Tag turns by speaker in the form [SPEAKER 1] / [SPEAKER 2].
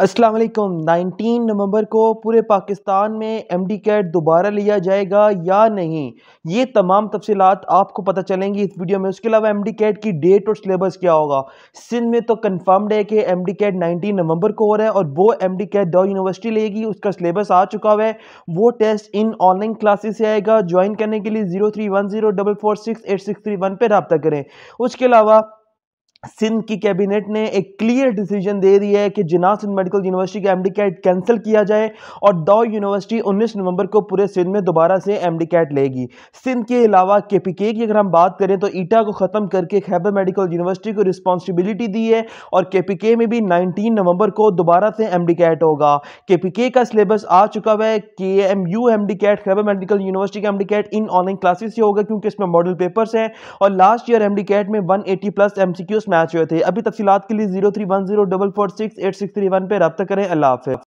[SPEAKER 1] अस्सलाम वालेकुम 19 नवंबर को पूरे पाकिस्तान में एम डी कैट दोबारा लिया जाएगा या नहीं ये तमाम तफसीत आपको पता चलेंगी इस वीडियो में उसके अलावा एम डी कैट की डेट और सिलेबस क्या होगा सिंध में तो कन्फर्म्ड है कि एम डी कैट नाइनटीन नवंबर को हो रहा है और वो एम डी कैट दो यूनिवर्सिटी लेगी उसका सिलेबस आ चुका हुआ है वो टेस्ट इन ऑनलाइन क्लासेस से आएगा ज्वाइन करने के लिए zero three one zero double four six eight six three one पर रबता करें उसके अलावा सिंध की कैबिनेट ने एक क्लियर डिसीजन दे दिया है कि जिना सिंध मेडिकल यूनिवर्सिटी का एमडी कैट कैंसिल किया जाए और दो यूनिवर्सिटी 19 नवंबर को पूरे सिंध में दोबारा से एमडी कैट लेगी सिंध के अलावा केपीके की अगर हम बात करें तो ईटा को ख़त्म करके खैबर मेडिकल यूनिवर्सिटी को रिस्पॉन्सिबिलिटी दी है और के में भी नाइनटीन नवंबर को दोबारा से एम कैट होगा के का सिलेबस आ चुका है के M U M CAT Khyber medical university का एम कैट इन ऑनलाइन क्लासेस से होगा क्योंकि इसमें मॉडल पेपर्स हैं और लास्ट ईयर एम कैट में वन प्लस एम मैच हुए थे अभी तफसीत के लिए zero three one zero double four six eight six three one पर रब्ता करें अल्लाह हाफ